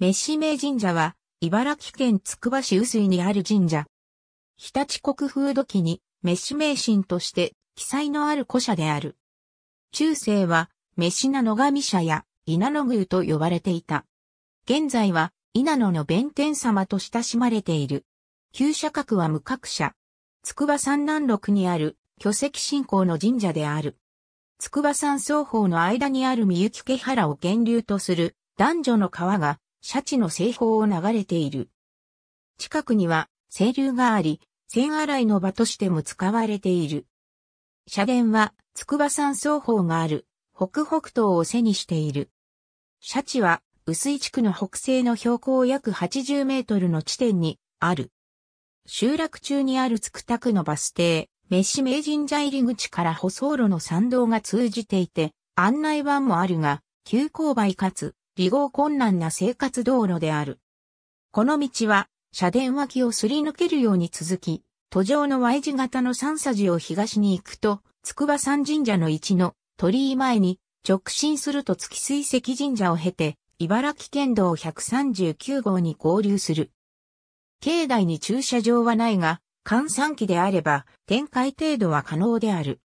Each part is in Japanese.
メシメ神社は、茨城県つくば市薄井にある神社。日立国風土記に、メシ名神として記載のある古社である。中世は、メシナ野神社や稲野宮と呼ばれていた。現在は、稲野の弁天様と親しまれている。旧社格は無格社。筑波山南麓にある巨石信仰の神社である。筑波山双方の間にある三行家原を源流とする男女の川がシャチの西方を流れている。近くには清流があり、線洗いの場としても使われている。社殿は筑波山双方がある北北東を背にしている。シャチは薄井地区の北西の標高約80メートルの地点にある。集落中にある筑田区のバス停、飯名神社入り口から舗装路の参道が通じていて、案内板もあるが、急勾配かつ利号困難な生活道路である。この道は、社殿脇をすり抜けるように続き、途上の Y 字型の三筋を東に行くと、筑波山神社の一の鳥居前に直進すると月水石神社を経て、茨城県道139号に合流する。境内に駐車場はないが、換算機であれば、展開程度は可能である。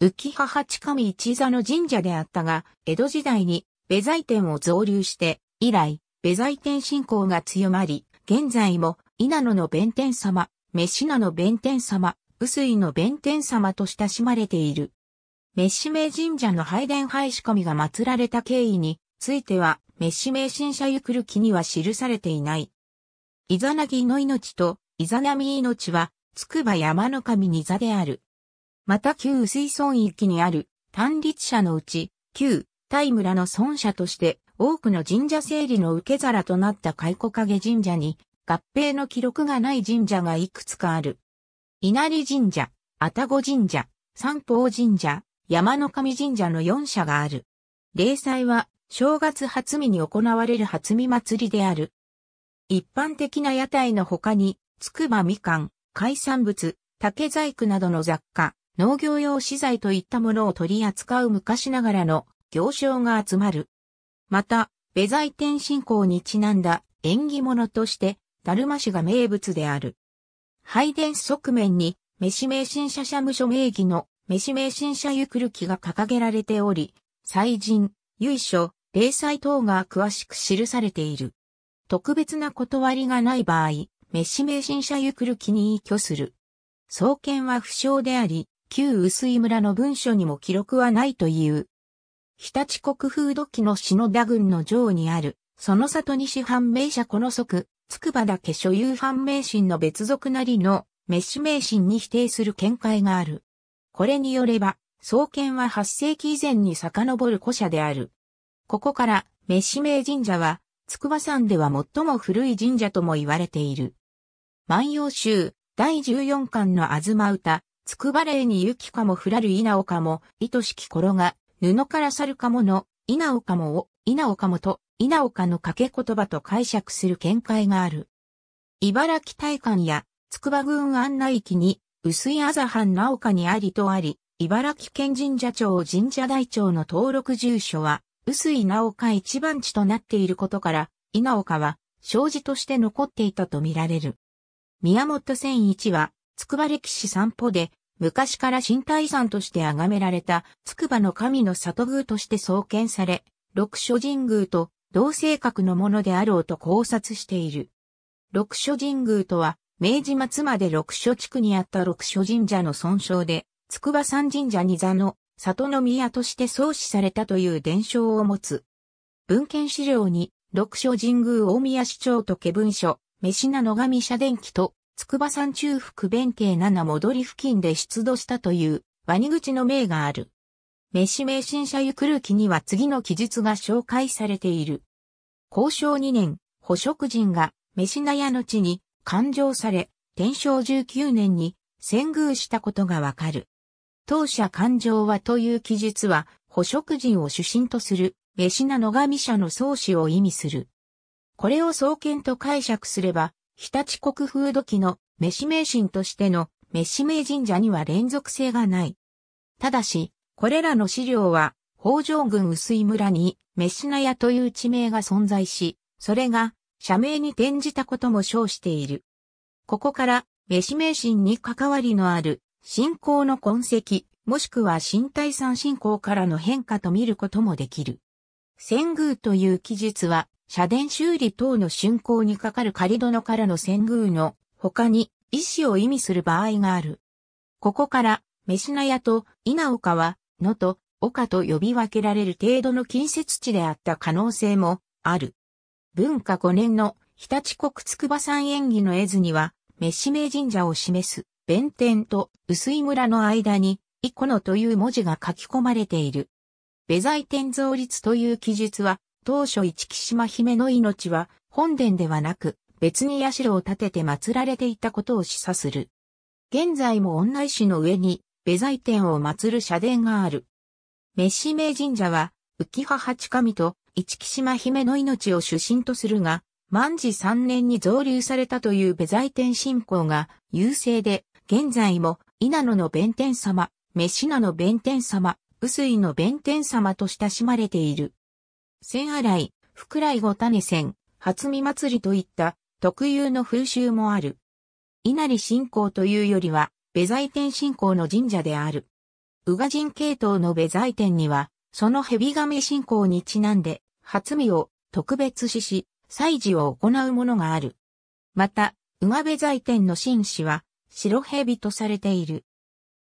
浮母八上一座の神社であったが、江戸時代にベザイテンを増流して、以来、ベザイテン信仰が強まり、現在も、稲野の弁天様、メシナの弁天様、薄井の弁天様と親しまれている。メシメ神社の拝殿拝仕込みが祀られた経緯については、メシメ神社ゆくる記には記されていない。イザナギの命とイザナミ命は、つくば山の神に座である。また旧水村域にある単立者のうち、旧大村の孫社として多くの神社整理の受け皿となった古影神社に合併の記録がない神社がいくつかある。稲荷神社、愛宕神社、三宝神社、山の神神社の4社がある。例祭は正月初見に行われる初見祭りである。一般的な屋台の他に、つくばみかん、海産物、竹細工などの雑貨、農業用資材といったものを取り扱う昔ながらの行商が集まる。また、ベザイ天信仰にちなんだ縁起物として、ダルマ市が名物である。拝殿側面に、飯名神社社務所名義の飯名神社ゆくるきが掲げられており、祭神、由緒、霊祭等が詳しく記されている。特別な断りがない場合、飯名神社ゆくるきに依拠する。創建は不詳であり、旧薄井村の文書にも記録はないという。日立国風土記の篠田郡の城にある、その里西藩名者この即、筑波だけ所有藩名神の別族なりの、メシ名神に否定する見解がある。これによれば、創建は8世紀以前に遡る古社である。ここから、メシ名神社は、筑波山では最も古い神社とも言われている。万葉集、第14巻のあずま歌、筑波霊に雪かも降らる稲岡も、も、愛しき頃が、布から去るかもの、稲岡もを、稲岡もと、稲岡の掛け言葉と解釈する見解がある。茨城大館や、筑波郡案内駅に、薄い朝藩直岡にありとあり、茨城県神社町神社台帳の登録住所は、薄い直岡一番地となっていることから、稲岡は、障子として残っていたとみられる。宮本千一は、筑波歴史散歩で、昔から新体山として崇められた、筑波の神の里宮として創建され、六所神宮と同性格のものであろうと考察している。六所神宮とは、明治末まで六所地区にあった六所神社の尊称で、筑波山神社に座の里の宮として創始されたという伝承を持つ。文献資料に、六所神宮大宮市長と家文書、飯名野上社伝記と、筑波山中腹弁慶七戻り付近で出土したという、ワニ口の名がある。メシ名神社ゆくる記には次の記述が紹介されている。交渉2年、捕食人が、飯ナ屋の地に、勘定され、天正19年に、遷宮したことがわかる。当社勘定はという記述は、捕食人を主審とする、飯名野上社の創始を意味する。これを創建と解釈すれば、日立国風土記の飯名神としての飯名神社には連続性がない。ただし、これらの資料は、北条郡薄井村に飯名屋という地名が存在し、それが社名に転じたことも称している。ここから、飯名神に関わりのある信仰の痕跡、もしくは新体三信仰からの変化と見ることもできる。遷宮という記述は社殿修理等の竣工にかかる仮殿からの遷宮の他に意思を意味する場合がある。ここから、飯名屋と稲岡は、野と岡と呼び分けられる程度の近接地であった可能性もある。文化5年の日立国筑波山演技の絵図には、飯名神社を示す弁天と薄井村の間に、イコノという文字が書き込まれている。ベザイ天造立という記述は、当初一木島姫の命は本殿ではなく別に社を建てて祀られていたことを示唆する。現在も恩内市の上に別財天を祀る社殿がある。飯名神社は浮葉八神と一木島姫の命を主神とするが、万治三年に造立されたという別財天信仰が優勢で、現在も稲野の弁天様、飯名の弁天様、薄井の弁天様と親しまれている。千洗い、福来五種線、初見祭りといった特有の風習もある。稲荷信仰というよりは、ベザイ天信仰の神社である。宇賀神系統のベザイ天には、その蛇神信仰にちなんで、初見を特別視し、祭事を行うものがある。また、宇賀部在天の神師は、白蛇とされている。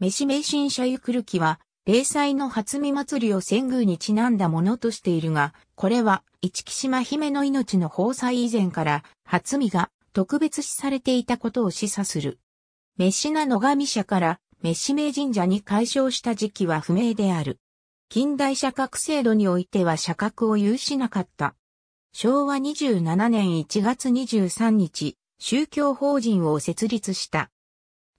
飯名神社ゆくるきは、霊祭の初見祭りを遷宮にちなんだものとしているが、これは、一木島姫の命の放祭以前から、初見が特別視されていたことを示唆する。メシナ野上社から、メシ名神社に改称した時期は不明である。近代社格制度においては社格を有しなかった。昭和27年1月23日、宗教法人を設立した。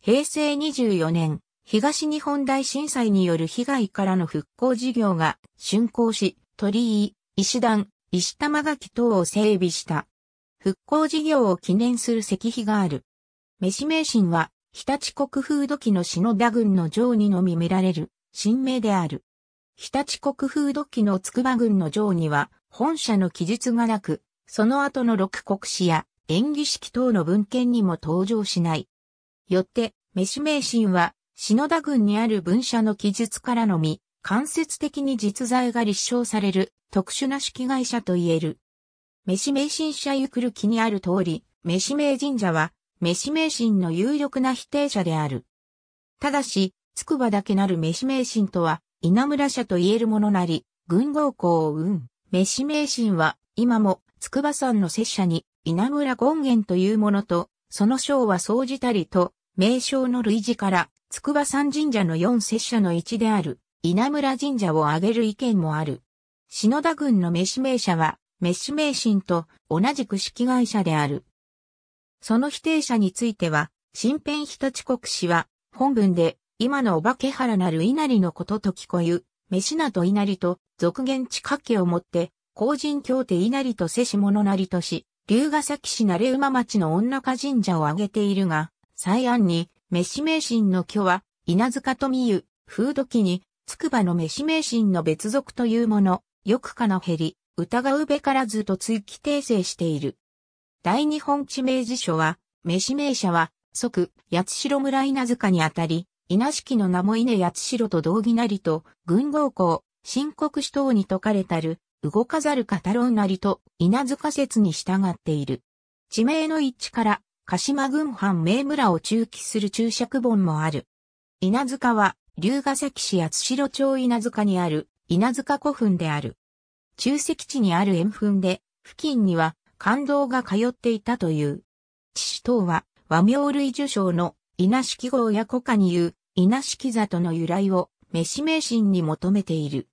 平成24年、東日本大震災による被害からの復興事業が竣工し、鳥居、石段、石玉垣等を整備した。復興事業を記念する石碑がある。飯名神は、日立国風土記の篠田郡の城にのみ見られる、神名である。日立国風土記の筑波郡の城には、本社の記述がなく、その後の六国史や演技式等の文献にも登場しない。よって、飯名神は、篠田郡にある文社の記述からのみ、間接的に実在が立証される特殊な式会社と言える。飯名神社ゆくる気にある通り、飯名神社は、飯名神の有力な否定者である。ただし、筑波だけなる飯名神とは、稲村社と言えるものなり、軍号校を運、飯名神は、今も、筑波山の拙者に、稲村権現というものと、その章は総じたりと、名称の類似から、筑波山神社の四拙者の一である稲村神社を挙げる意見もある。篠田郡の飯名社は、飯名神と同じく式会社である。その否定者については、新編人遅刻氏は、本文で、今のお化け原なる稲荷のことと聞こゆ、飯名と稲荷と、俗言地下家をもって、公人協定稲荷と世子者なりとし、龍ヶ崎市れ馬町の女家神社を挙げているが、最案に、飯名神の居は、稲塚富湯、風土記に、筑波の飯名神の別族というもの、よくかの減り、疑うべからずと追記訂正している。大日本地名辞書は、飯名社は、即、八代村稲塚にあたり、稲敷の名も稲八代と同義なりと、軍号校、新国主等に解かれたる、動かざる語ろうなりと、稲塚説に従っている。地名の一致から、鹿島軍藩名村を中期する注釈本もある。稲塚は、龍ヶ崎市八代町稲塚にある稲塚古墳である。中石地にある円墳で、付近には感動が通っていたという。父等は和名類受賞の稲敷号や古家に言う稲座里の由来を飯名神に求めている。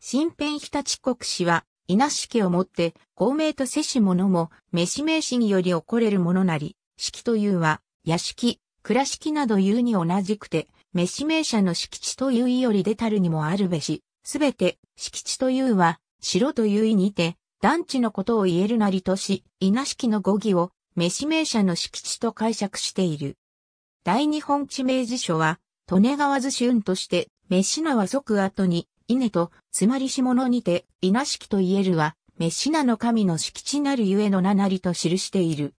新編日立国史は稲式をもって、公明とせし者も、飯名詞により起これるものなり、式というは、屋敷、倉敷などいうに同じくて、飯名者の敷地という意より出たるにもあるべし、すべて、敷地というは、城という意にて、団地のことを言えるなりとし、稲式の語義を、飯名者の敷地と解釈している。大日本地名辞書は、利根川図春として、飯名は即後に、稲と、つまり下野にて、稲敷と言えるは、メシナの神の敷地なるゆえの名なりと記している。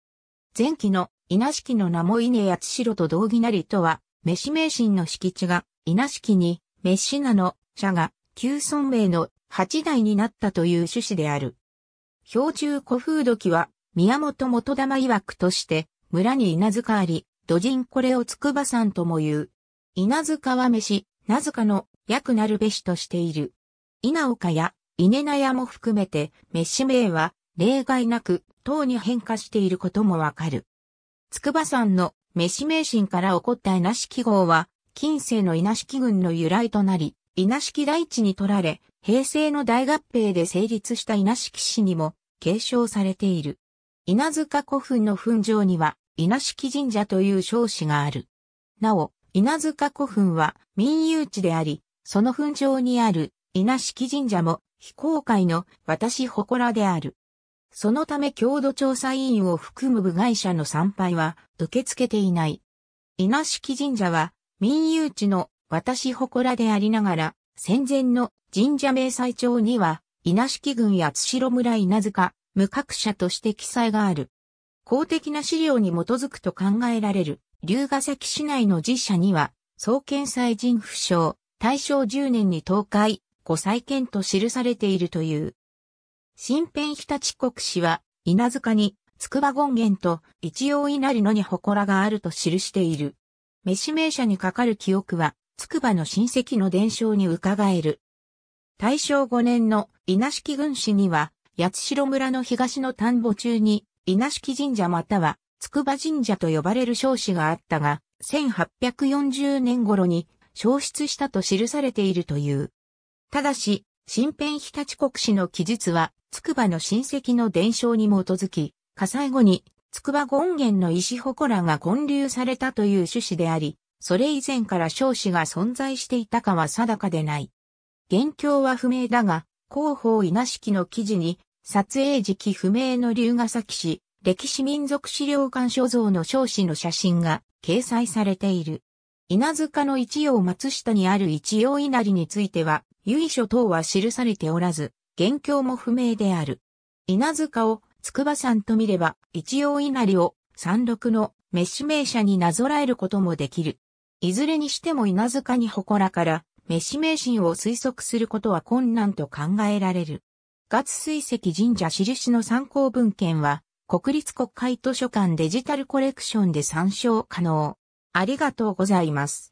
前期の稲敷の名も稲八代と同義なりとは、メシ名神の敷地が稲敷に、メシナの社が、旧村名の八代になったという趣旨である。標中古風土器は、宮本元玉曰くとして、村に稲塚あり、土人これを筑波山とも言う。稲塚は飯、名塚の役なるべしとしている。稲岡や稲名屋も含めて、シ名は例外なく、等に変化していることもわかる。筑波山のシ名神から起こった稲敷号は、近世の稲敷郡の由来となり、稲敷大地に取られ、平成の大合併で成立した稲敷市にも継承されている。稲塚古墳の墳場には、稲敷神社という称詞がある。なお、稲塚古墳は民有地であり、その墳場にある稲敷神社も非公開の私祠である。そのため郷土調査委員を含む部外者の参拝は受け付けていない。稲敷神社は民有地の私祠でありながら戦前の神社明細帳には稲敷郡津城村稲塚無格者として記載がある。公的な資料に基づくと考えられる龍ヶ崎市内の寺社には創建祭神不詳大正10年に東海、ご再建と記されているという。新編日立国史は、稲塚に、筑波権現と一応稲荷のに祠があると記している。飯名社にかかる記憶は、筑波の親戚の伝承に伺える。大正5年の稲敷軍師には、八代村の東の田んぼ中に、稲敷神社または、筑波神社と呼ばれる少子があったが、1840年頃に消失したと記されているという。ただし、新編日立国史の記述は、筑波の親戚の伝承に基づき、火災後に、筑波権現の石祠が建立されたという趣旨であり、それ以前から少子が存在していたかは定かでない。現況は不明だが、広報稲敷の記事に、撮影時期不明の龍ヶ崎市、歴史民族資料館所蔵の少子の写真が掲載されている。稲塚の一葉松下にある一葉稲荷については、由緒等は記されておらず、元凶も不明である。稲塚を筑波山と見れば、一葉稲荷を山麓のメッシ名者になぞらえることもできる。いずれにしても稲塚に祠からメッシ名神を推測することは困難と考えられる。月水石神社印の参考文献は、国立国会図書館デジタルコレクションで参照可能。ありがとうございます。